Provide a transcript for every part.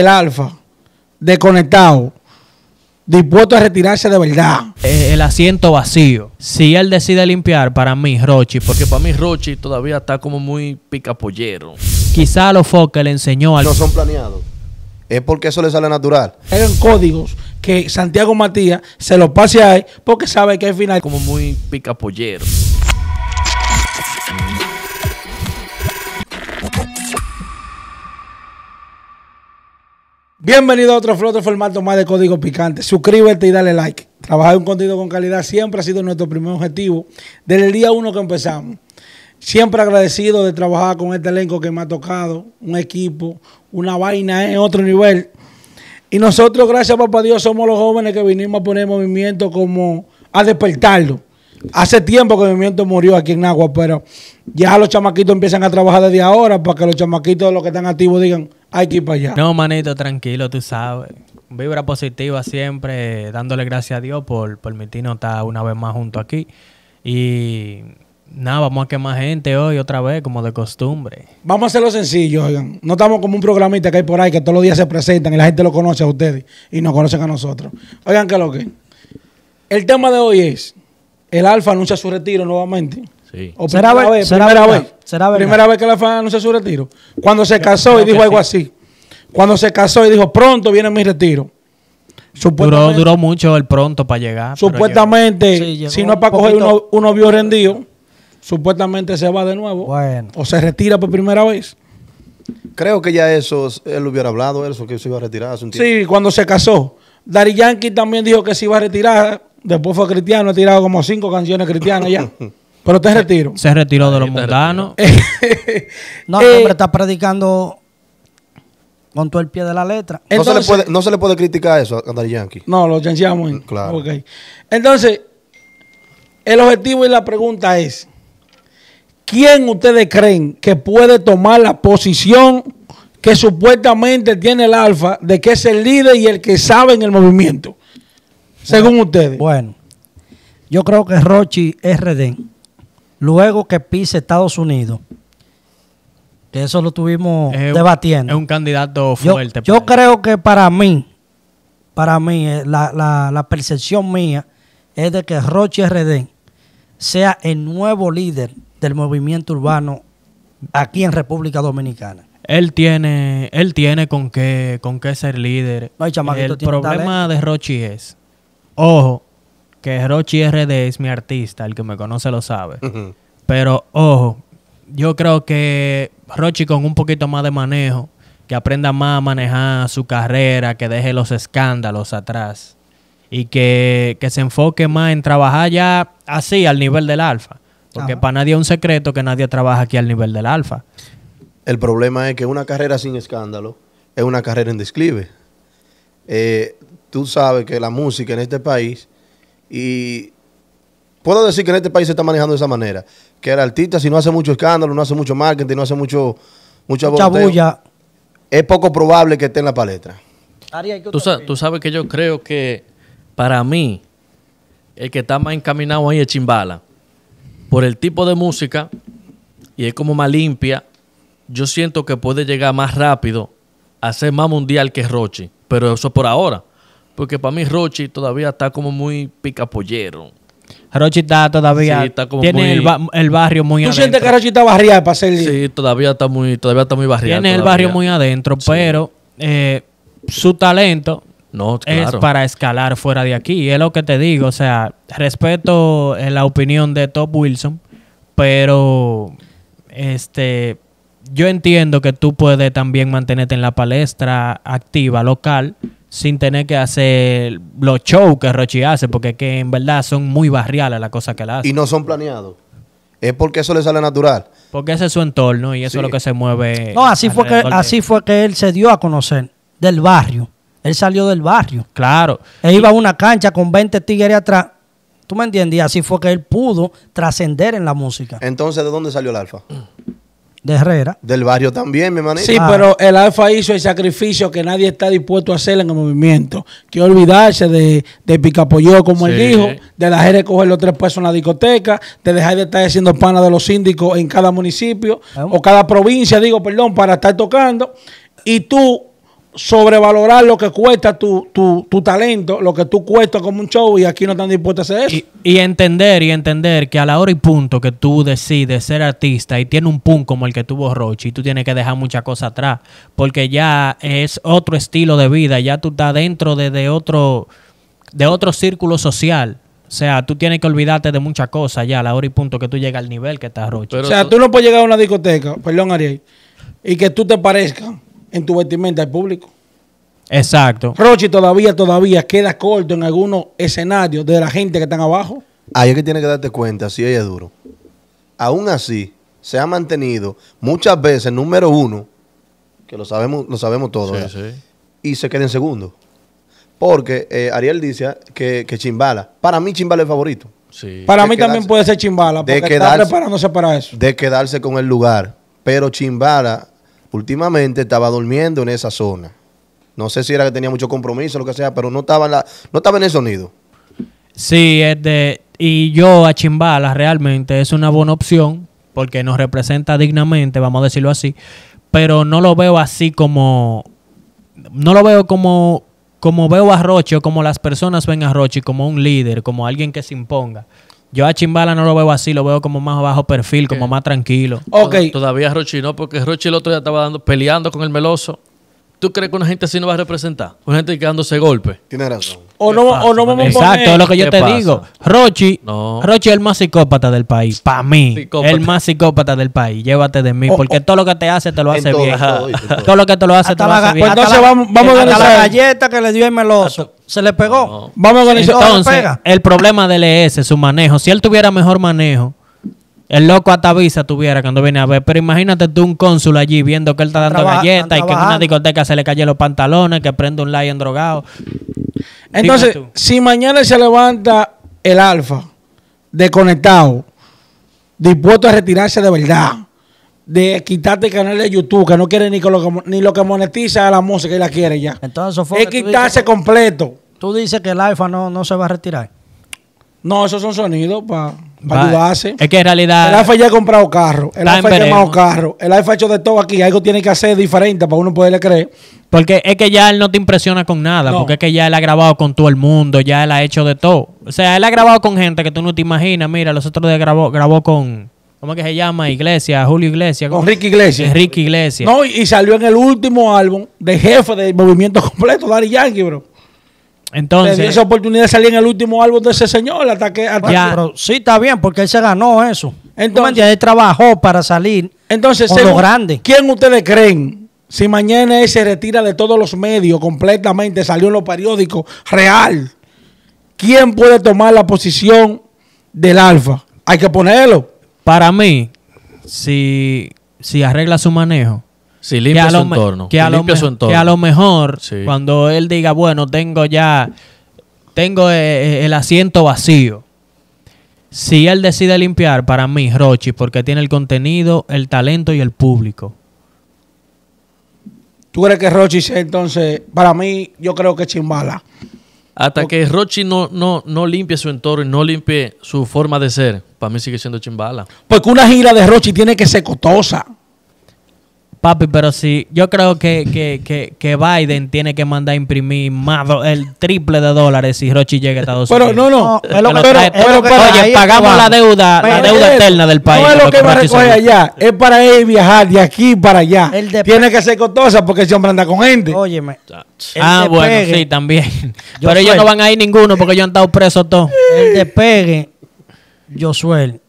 el alfa, desconectado, dispuesto a retirarse de verdad. el asiento vacío. Si él decide limpiar, para mí, Rochi, porque para mí Rochi todavía está como muy picapollero. Quizá lo los que le enseñó al... No son planeados. Es porque eso le sale natural. Eran códigos que Santiago Matías se los pase ahí porque sabe que al final... Como muy picapollero. Bienvenido a otro, otro formato más de Código Picante. Suscríbete y dale like. Trabajar un contenido con calidad siempre ha sido nuestro primer objetivo desde el día uno que empezamos. Siempre agradecido de trabajar con este elenco que me ha tocado, un equipo, una vaina en eh, otro nivel. Y nosotros, gracias a papá Dios, somos los jóvenes que vinimos a poner movimiento como a despertarlo. Hace tiempo que el movimiento murió aquí en Agua, pero ya los chamaquitos empiezan a trabajar desde ahora para que los chamaquitos, los que están activos, digan, hay que ir para allá. No, manito, tranquilo, tú sabes. Vibra positiva siempre, dándole gracias a Dios por permitirnos estar una vez más junto aquí. Y nada, vamos a quemar gente hoy otra vez, como de costumbre. Vamos a hacerlo sencillo, oigan. No estamos como un programista que hay por ahí que todos los días se presentan y la gente lo conoce a ustedes y nos conocen a nosotros. Oigan, que lo que. El tema de hoy es: el Alfa anuncia su retiro nuevamente. ¿Será primera vez, será primera primera vez que la FAN anunció su retiro. Cuando se casó y dijo algo así. Cuando se casó y dijo, pronto viene mi retiro. Duró, duró mucho el pronto para llegar. Supuestamente, si no es para coger un novio rendido, supuestamente se va de nuevo. O se retira por primera vez. Creo que ya eso, él hubiera hablado, eso, que se iba a retirar hace un tiempo. Sí, cuando se casó. Dari Yankee también dijo que se iba a retirar. Después fue cristiano, ha tirado como cinco canciones cristianas ya. Pero te retiro. Se retiró de los mundanos. no, el hombre eh, está predicando con todo el pie de la letra. no, se, le puede, criticar eso a Dari Yankee. No, lo chanceamos. claro. Entonces, el objetivo y la pregunta es, ¿quién ustedes creen que puede tomar la posición que supuestamente tiene el alfa de que es el líder y el que sabe en el movimiento? Según ustedes. Bueno, yo creo que Rochi es Redén luego que pise Estados Unidos. Que eso lo tuvimos debatiendo. es un candidato fuerte. Yo, creo que para mí, para mí, eh, la, la, percepción mía es de que Roche RD sea el nuevo líder del movimiento urbano aquí en República Dominicana. Él tiene, él tiene con qué, con qué ser líder. el, problema de Rochi es, ojo, que Rochi RD es mi artista, el que me conoce lo sabe. Pero ojo, yo creo que Rochi con un poquito más de manejo, que aprenda más a manejar su carrera, que deje los escándalos atrás y que, que se enfoque más en trabajar ya así al nivel del alfa. Porque para nadie es un secreto que nadie trabaja aquí al nivel del alfa. El problema es que una carrera sin escándalo es una carrera en declive. Eh, tú sabes que la música en este país y puedo decir que en este país se está manejando de esa manera. Que el artista, si no hace mucho escándalo, no hace mucho marketing, no hace mucho, mucha, es poco probable que esté en la palestra. Tú, tú sabes que yo creo que para mí, el que está más encaminado ahí es Chimbala. Por el tipo de música, y es como más limpia, yo siento que puede llegar más rápido a ser más mundial que Roche Pero eso por ahora. Porque para mí Rochi todavía está como muy picapollero. Rochi está todavía. Sí, está como tiene muy... el, el, barrio muy adentro. ¿Tú sientes que Rochi está barriado para ser Sí, todavía está muy, todavía muy Tiene el barrio muy adentro, pero eh, su talento no, es para escalar fuera de aquí. es lo que te digo. O sea, respeto eh, la opinión de Top Wilson, pero este yo entiendo que tú puedes también mantenerte en la palestra activa local sin tener que hacer los shows que Rochi hace, porque que en verdad son muy barriales las cosas que él hace. Y no son planeados. Es porque eso le sale natural. Porque ese es su entorno y eso es lo que se mueve. No, así fue, que, así fue que él se dio a conocer del barrio. Él salió del barrio. Claro. Él e iba a una cancha con 20 tigres atrás. ¿Tú me entiendes? así fue que él pudo trascender en la música. Entonces, ¿de dónde salió el alfa? de Herrera. Del barrio también, mi manito. Sí, ah. pero el alfa hizo el sacrificio que nadie está dispuesto a hacer en el movimiento. Que olvidarse de, de Picapolló, como él dijo, de dejar de coger los tres pesos en la discoteca, de dejar de estar haciendo pana de los síndicos en cada municipio o cada provincia, digo, perdón, para estar tocando. Y tú sobrevalorar lo que cuesta tu, tu, talento, lo que tú cuesta como un show y aquí no están dispuestos a hacer eso. Y, entender, y entender que a la hora y punto que tú decides ser artista y tiene un punto como el que tuvo Rochi, tú tienes que dejar muchas cosas atrás, porque ya es otro estilo de vida, ya tú estás dentro de, otro, de otro círculo social. O sea, tú tienes que olvidarte de muchas cosas ya a la hora y punto que tú llegas al nivel que está Rochi. o sea, tú no puedes llegar a una discoteca, perdón Ariel, y que tú te parezcas en tu vestimenta al público. Exacto. Rochi todavía, todavía queda corto en algunos escenarios de la gente que están abajo. Ahí es que tiene que darte cuenta, si ella es duro. Aún así, se ha mantenido muchas veces número uno, que lo sabemos, lo sabemos todos, y se queda en segundo. Porque eh, Ariel dice que, Chimbala, para mí Chimbala es favorito. Sí. Para mí también puede ser Chimbala, porque de está preparándose para eso. De quedarse con el lugar. Pero Chimbala Últimamente estaba durmiendo en esa zona. No sé si era que tenía mucho compromiso o lo que sea, pero no estaba en, la, no el sonido. Sí, es y yo a Chimbala realmente es una buena opción porque nos representa dignamente, vamos a decirlo así, pero no lo veo así como, no lo veo como, como veo a Roche o como las personas ven a Roche, como un líder, como alguien que se imponga. Yo a Chimbala no lo veo así, lo veo como más bajo perfil, como más tranquilo. Todavía Rochi no, porque Rochi el otro día estaba dando, peleando con el Meloso. ¿Tú crees que una gente así no va a representar? Una gente que dándose golpe. Tienes razón. O no, o vamos a Exacto, es lo que yo te digo. Rochi, Rochi es el más psicópata del país. Para mí, el más psicópata del país. Llévate de mí, oh, porque oh. todo lo que te hace te lo hace bien. Todo, lo que te lo hace te lo hace bien. Pues entonces vamos, vamos a la galleta que le dio el meloso. Se le pegó. Vamos con eso. Entonces, el problema del e ES, su manejo. Si él tuviera mejor manejo, el loco Atavisa tuviera cuando viene a ver. Pero imagínate tú un cónsul allí viendo que él está dando galletas y que en una discoteca se le cayeron los pantalones, que prende un lion drogado. Entonces, si mañana se levanta el alfa, desconectado, dispuesto a retirarse de verdad, de quitarte el canal de YouTube que no quiere ni, lo que, monetiza a la música y la quiere ya. Entonces, fue es quitarse completo. Tú dices que el alfa no, no se va a retirar. No, esos son sonidos para dudarse. Es que en realidad. El alfa ya ha comprado carro. El alfa ha quemado carro. El alfa ha hecho de todo aquí. Algo tiene que hacer diferente para uno poderle creer. Porque es que ya él no te impresiona con nada. Porque es que ya él ha grabado con todo el mundo. Ya él ha hecho de todo. O sea, él ha grabado con gente que tú no te imaginas. Mira, los otros días grabó, grabó con. ¿Cómo que se llama? Iglesia, Julio Iglesia. Con Ricky Iglesia. Enrique Iglesia. No, y, salió en el último álbum de jefe del movimiento completo, Dari Yankee, bro. Entonces. esa oportunidad de en el último álbum de ese señor, hasta que. sí, está bien, porque él se ganó eso. Entonces. Él trabajó para salir. Entonces, con lo grande. ¿quién ustedes creen? Si mañana él se retira de todos los medios completamente, salió en los periódicos, real. ¿Quién puede tomar la posición del Alfa? Hay que ponerlo. Para mí, si, arregla su manejo, si limpia su entorno. Que a, lo mejor, cuando él diga, bueno, tengo ya, tengo eh, eh, el asiento vacío. Si él decide limpiar, para mí, Rochi, porque tiene el contenido, el talento y el público. ¿Tú crees que Rochi sea entonces? Para mí, yo creo que Chimbala. Hasta que Rochi no, no, no limpie su entorno y no limpie su forma de ser, para mí sigue siendo chimbala. Porque una gira de Rochi tiene que ser costosa. Papi, pero si yo creo que, que, que, que Biden tiene que mandar a imprimir más el triple de dólares si Rochi llega a Estados Unidos. Pero no, no. Es lo, pero, oye, pagamos la deuda, la deuda externa del país. No es lo que va a recoger allá. Es para ir viajar de aquí para allá. Tiene que ser costosa porque ese hombre anda con gente. Óyeme. Ah, bueno, sí, también. pero ellos no van a ir ninguno porque ellos han estado presos todos. El despegue, yo Josuel,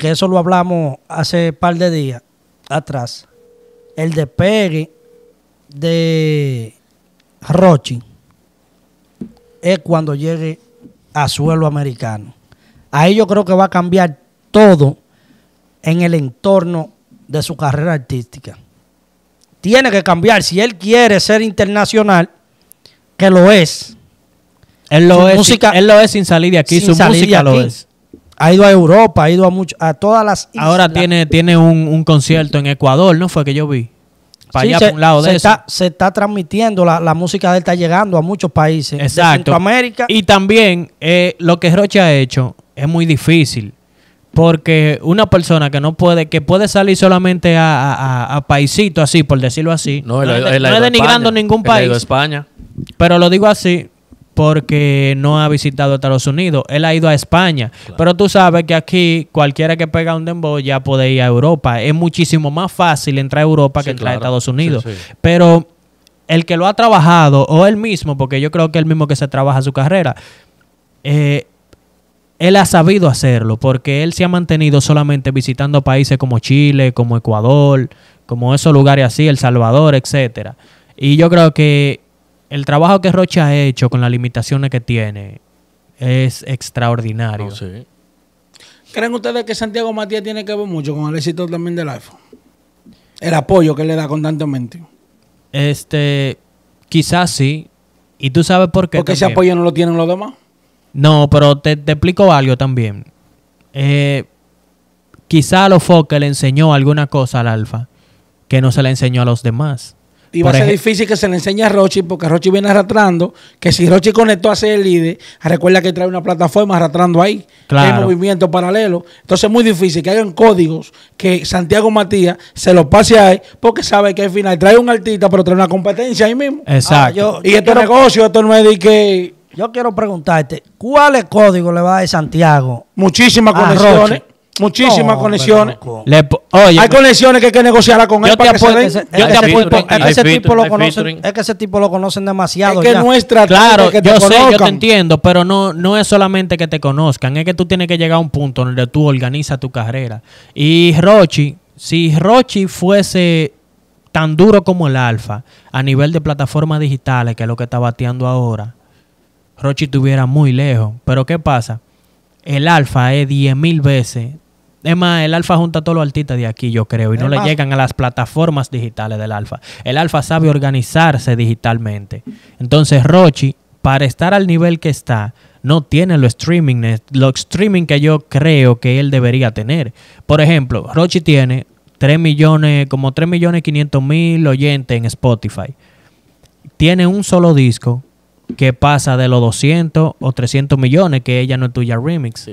que eso lo hablamos hace par de días atrás el despegue de Rochi es cuando llegue a suelo americano. Ahí yo creo que va a cambiar todo en el entorno de su carrera artística. Tiene que cambiar. Si él quiere ser internacional, que lo es. Él lo, es, él lo es sin salir de aquí, su música lo es ha ido a Europa, ha ido a a todas las Ahora tiene, tiene un, concierto en Ecuador, ¿no? Fue que yo vi. Para allá, se, un lado de está, Se está transmitiendo, la, música de él está llegando a muchos países. Exacto. De Y también eh, lo que Roche ha hecho es muy difícil. Porque una persona que no puede, que puede salir solamente a, a, paisito así, por decirlo así, no, es denigrando ningún país. España. Pero lo digo así, porque no ha visitado Estados Unidos, él ha ido a España. Pero tú sabes que aquí cualquiera que pega un dembow ya puede ir a Europa. Es muchísimo más fácil entrar a Europa que entrar a Estados Unidos. Pero el que lo ha trabajado, o él mismo, porque yo creo que el mismo que se trabaja su carrera, eh, él ha sabido hacerlo, porque él se ha mantenido solamente visitando países como Chile, como Ecuador, como esos lugares así, El Salvador, etcétera. Y yo creo que el trabajo que Rocha ha hecho con las limitaciones que tiene es extraordinario. ¿Creen ustedes que Santiago Matías tiene que ver mucho con el éxito también del Alfa? El apoyo que le da constantemente. Este, quizás sí. ¿Y tú sabes por qué? Porque ese apoyo no lo tienen los demás. No, pero te, explico algo también. Quizás eh, quizá a los le enseñó alguna cosa al Alfa que no se le enseñó a los demás. Y va a ser difícil que se le enseñe a Rochi, porque Rochi viene arrastrando, que si Rochi conectó a ser el líder, recuerda que trae una plataforma arrastrando ahí, claro. hay movimiento paralelo. Entonces es muy difícil que hagan códigos que Santiago Matías se los pase ahí, porque sabe que al final trae un artista, pero trae una competencia ahí mismo. Exacto. y este negocio, esto no es de que... Yo quiero preguntarte, ¿cuáles códigos le va a dar Santiago? Muchísimas conexiones. Muchísimas conexiones... hay conexiones que hay que negociar con él es que ese tipo lo conocen, es que ese tipo lo conocen demasiado. Es que nuestra claro, que yo sé, yo te entiendo, pero no, no es solamente que te conozcan, es que tú tienes que llegar a un punto donde tú organizas tu carrera. Y Rochi, si Rochi fuese tan duro como el Alfa a nivel de plataformas digitales, que es lo que está bateando ahora, Rochi estuviera muy lejos. Pero ¿qué pasa? El Alfa es 10.000 veces es más, el Alfa junta a todos los artistas de aquí, yo creo, y no le llegan a las plataformas digitales del Alfa. El Alfa sabe organizarse digitalmente. Entonces, Rochi, para estar al nivel que está, no tiene lo streaming, lo streaming que yo creo que él debería tener. Por ejemplo, Rochi tiene 3 millones, como 3 millones 500 mil oyentes en Spotify. Tiene un solo disco que pasa de los 200 o 300 millones, que ella no es tuya remix.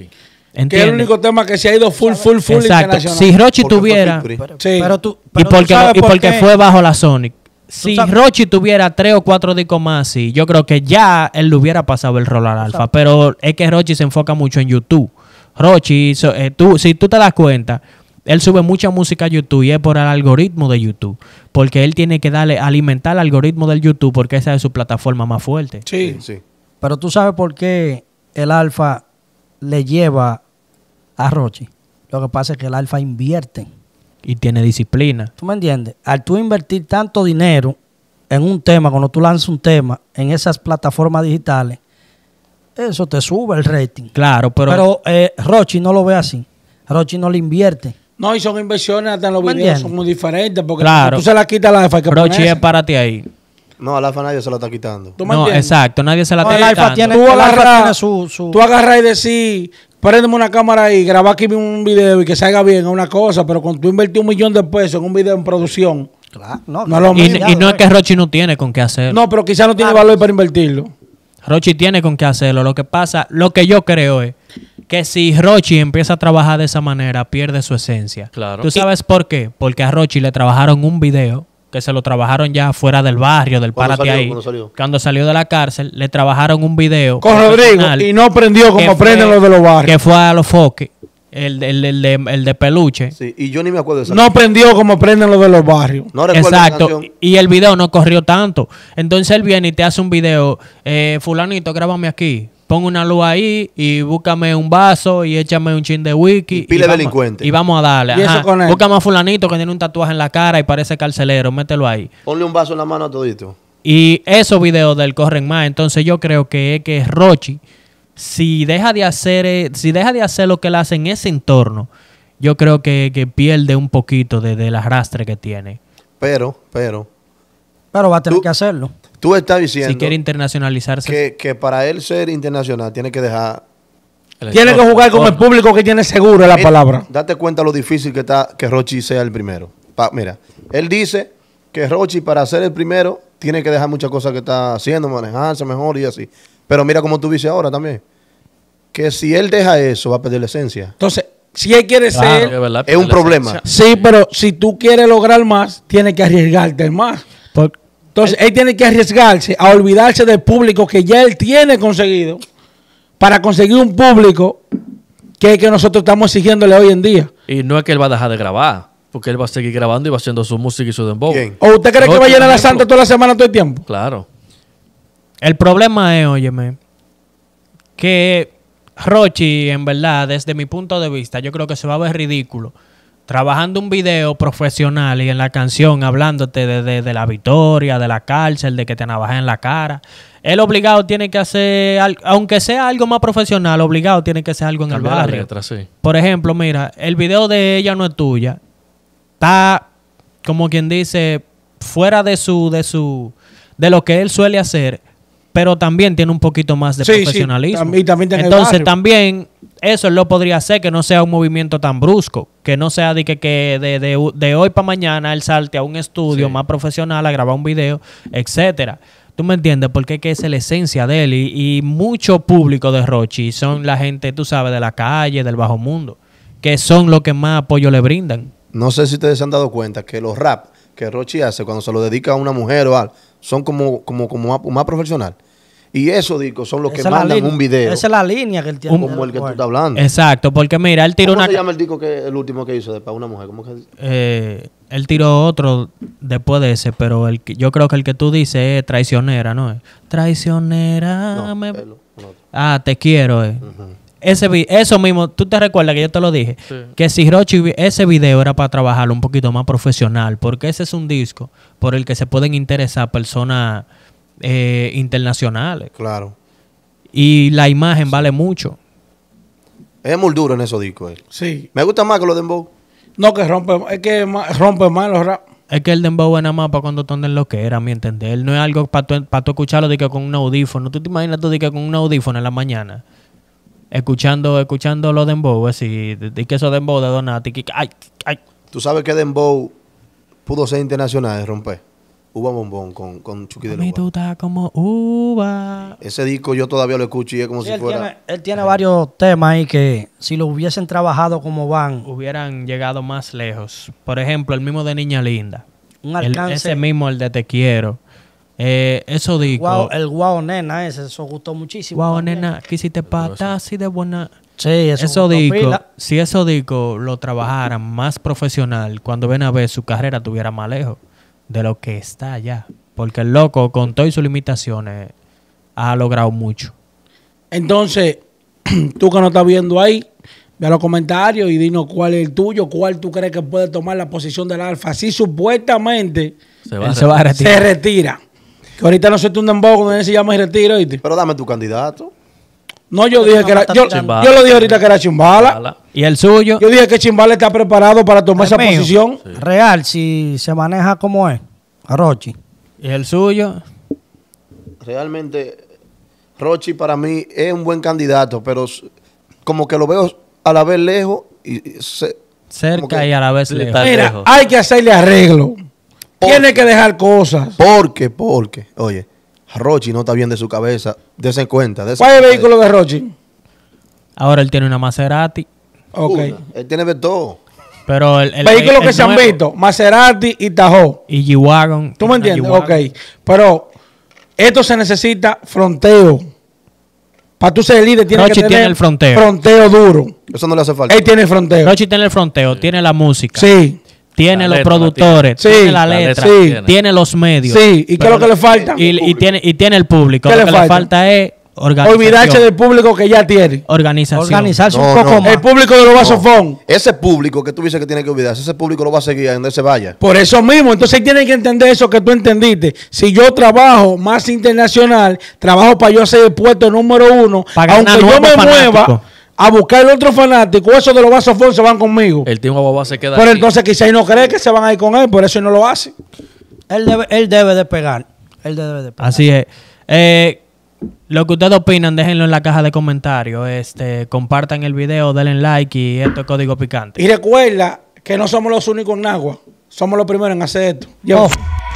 Que es el único tema que se ha ido full, full, full Exacto. Si Rochi tuviera. y porque, fue bajo la Sonic. Si Rochi tuviera tres o cuatro discos más sí, yo creo que ya él le hubiera pasado el rol al alfa. Pero es que Rochi se enfoca mucho en YouTube. Rochi, eh, tú, si tú te das cuenta, él sube mucha música a YouTube y es por el algoritmo de YouTube. Porque él tiene que darle, alimentar el algoritmo del YouTube porque esa es su plataforma más fuerte. Sí, sí. Pero tú sabes por qué el Alfa le lleva a Rochi. Lo que pasa es que el Alfa invierte. Y tiene disciplina. ¿Tú me entiendes? Al tú invertir tanto dinero en un tema, cuando tú lanzas un tema en esas plataformas digitales, eso te sube el rating. Claro, pero. Eh, Rochi no lo ve así. Rochi no le invierte. No, y son inversiones hasta en los son muy diferentes. Porque tú se la quitas la de Rochi es para ti ahí. No, la Alfa nadie se la está quitando. no, exacto, nadie se la está quitando. Tiene, tú agarras y decís, préndeme una cámara y graba aquí un video y que salga bien, o una cosa, pero cuando tú invertí un millón de pesos en un video en producción, no, lo Y, no es que Rochi no tiene con qué hacerlo. No, pero quizás no tiene valor para invertirlo. Rochi tiene con qué hacerlo. Lo que pasa, lo que yo creo es que si Rochi empieza a trabajar de esa manera, pierde su esencia. Claro. ¿Tú sabes por qué? Porque a Rochi le trabajaron un video que se lo trabajaron ya fuera del barrio, del parque ahí. Cuando salió? de la cárcel, le trabajaron un video. Con Rodrigo, y no prendió como prenden los de los barrios. Que fue a los foques, el, el, el, de, peluche. y yo ni me acuerdo de eso. No aprendió como prenden los de los barrios. Exacto, y el video no corrió tanto. Entonces él viene y te hace un video, eh, fulanito, grábame aquí pon una luz ahí y búscame un vaso y échame un chin de wiki. Y pile delincuente. Y vamos a darle. ¿Y eso Búscame a fulanito que tiene un tatuaje en la cara y parece carcelero, mételo ahí. Ponle un vaso en la mano a todito. Y esos videos del corren más. Entonces yo creo que es que Rochi, si deja de hacer, e, si deja de hacer lo que él hace en ese entorno, yo creo que, pierde un poquito de, del arrastre que tiene. Pero, pero. Pero va a tener que hacerlo. Tú estás diciendo. Si quiere internacionalizarse. Que, para él ser internacional tiene que dejar. tiene que jugar con el público que tiene seguro la eh, palabra. Date cuenta lo difícil que está que Rochi sea el primero. mira, él dice que Rochi para ser el primero tiene que dejar muchas cosas que está haciendo, manejarse mejor y así. Pero mira como tú dices ahora también. Que si él deja eso, va a perder la esencia. Entonces, si él quiere ser, es, un problema. Sí, pero si tú quieres lograr más, tiene que arriesgarte más. Entonces, él tiene que arriesgarse a olvidarse del público que ya él tiene conseguido para conseguir un público que es que nosotros estamos exigiéndole hoy en día. Y no es que él va a dejar de grabar, porque él va a seguir grabando y va haciendo su música y su dembow. ¿O usted cree que va a llenar la santa toda la semana, todo el tiempo? Claro. El problema es, óyeme, que Rochi, en verdad, desde mi punto de vista, yo creo que se va a ver ridículo trabajando un video profesional y en la canción hablándote de, de, la victoria, de la cárcel, de que te navajé en la cara. El obligado tiene que hacer, aunque sea algo más profesional, obligado tiene que hacer algo en el barrio. Por ejemplo, mira, el video de ella no es tuya. Está, como quien dice, fuera de su, de su, de lo que él suele hacer, pero también tiene un poquito más de profesionalismo. Sí, también Entonces, también eso lo podría hacer, que no sea un movimiento tan brusco, que no sea de que, que de, hoy para mañana él salte a un estudio más profesional a grabar un video, etcétera. ¿Tú me entiendes? Porque es que es la esencia de él y, mucho público de Rochi son la gente, tú sabes, de la calle, del bajo mundo, que son los que más apoyo le brindan. No sé si ustedes se han dado cuenta que los rap que Rochi hace cuando se lo dedica a una mujer o algo, son como, como, como más profesional. Y esos discos son los que mandan un video. Esa es la línea que él tiene. Como el que tú estás hablando. Exacto, porque mira, él tiró una. ¿Cómo se llama el que último que hizo de para una mujer? Eh, él tiró otro después de ese, pero el yo creo que el que tú dices es traicionera, ¿no? Traicionera. ah, te quiero, eh. Ese, eso mismo, tú te recuerdas que yo te lo dije, que si Rochi, ese video era para trabajarlo un poquito más profesional, porque ese es un disco por el que se pueden interesar personas eh, internacionales. Claro. Y la imagen vale mucho. Es muy duro en esos discos. Eh. Sí. Me gusta más que los dembow. No, que rompe, es que rompe más los rap. Es que el dembow es nada más para cuando tú lo que era, mi entender. No es algo para tú, escucharlo de que con un audífono. ¿Tú te imaginas tú con un audífono en la mañana? Escuchando, escuchando los dembow, es De, que eso dembow de Donati. ay, ay. Tú sabes que dembow pudo ser internacional, romper. Uva Bombón con, con de la como uva. Ese disco yo todavía lo escucho y es como si fuera. él tiene varios temas ahí que si lo hubiesen trabajado como van. Hubieran llegado más lejos. Por ejemplo, el mismo de Niña Linda. Un alcance. ese mismo, el de Te Quiero. Eh, eso digo. el guau nena ese, eso gustó muchísimo. nena, nena, quisiste pata así de buena. Sí, eso, Si eso disco lo trabajaran más profesional, cuando ven a ver su carrera tuviera más lejos de lo que está allá. Porque el loco, con todas sus limitaciones, ha logrado mucho. Entonces, tú que no estás viendo ahí, ve los comentarios y dinos cuál es el tuyo, cuál tú crees que puede tomar la posición del alfa. Si supuestamente se retira. Que ahorita no se te dembow no se llama y retiro. Pero dame tu candidato. No, yo dije que yo, lo dije ahorita que era Chimbala. Y el suyo. Yo dije que Chimbal está preparado para tomar esa posición. Real, si se maneja como es. Rochi. ¿Y el suyo? Realmente, Rochi para mí es un buen candidato, pero como que lo veo a la vez lejos y cerca y a la vez lejos. Mira, hay que hacerle arreglo. Tiene que dejar cosas. Porque, porque, oye, Rochi no está bien de su cabeza. Dese cuenta. ¿Cuál es el vehículo de Rochi? Ahora él tiene una Maserati. Ok. Él tiene de todo. Pero el, el vehículos que se han visto, Maserati y Tahoe. Y G-Wagon. ¿Tú me entiendes? Ok. Pero esto se necesita fronteo. Para tú ser líder tienes que tener tiene fronteo. fronteo duro. Eso no le hace falta. Él tiene el fronteo. Rochi tiene el fronteo, tiene la música. Sí. Tiene los productores, tiene. Sí. la letra, sí. tiene. los medios. Sí, ¿y qué es lo que le falta? Y, tiene, y tiene el público. ¿Qué lo que le falta es Olvidarse del público que ya tiene. Organización. Organizarse El público de los vasofón. Ese público que tú dices que tiene que olvidarse, ese público lo va a seguir a donde se vaya. Por eso mismo. Entonces tienen que entender eso que tú entendiste. Si yo trabajo más internacional, trabajo para yo ser el puesto número uno, aunque yo me mueva a buscar el otro fanático, Esos de los vasofón se van conmigo. El tío Boba se queda. Pero entonces quizás no cree que se van a ir con él, por eso no lo hace. Él debe, él debe de pegar. Él debe de pegar. Así es. Eh, lo que ustedes opinan, déjenlo en la caja de comentarios. Este, compartan el video, denle like y esto es código picante. Y recuerda que no somos los únicos en agua. Somos los primeros en hacer esto. Yo. Oh.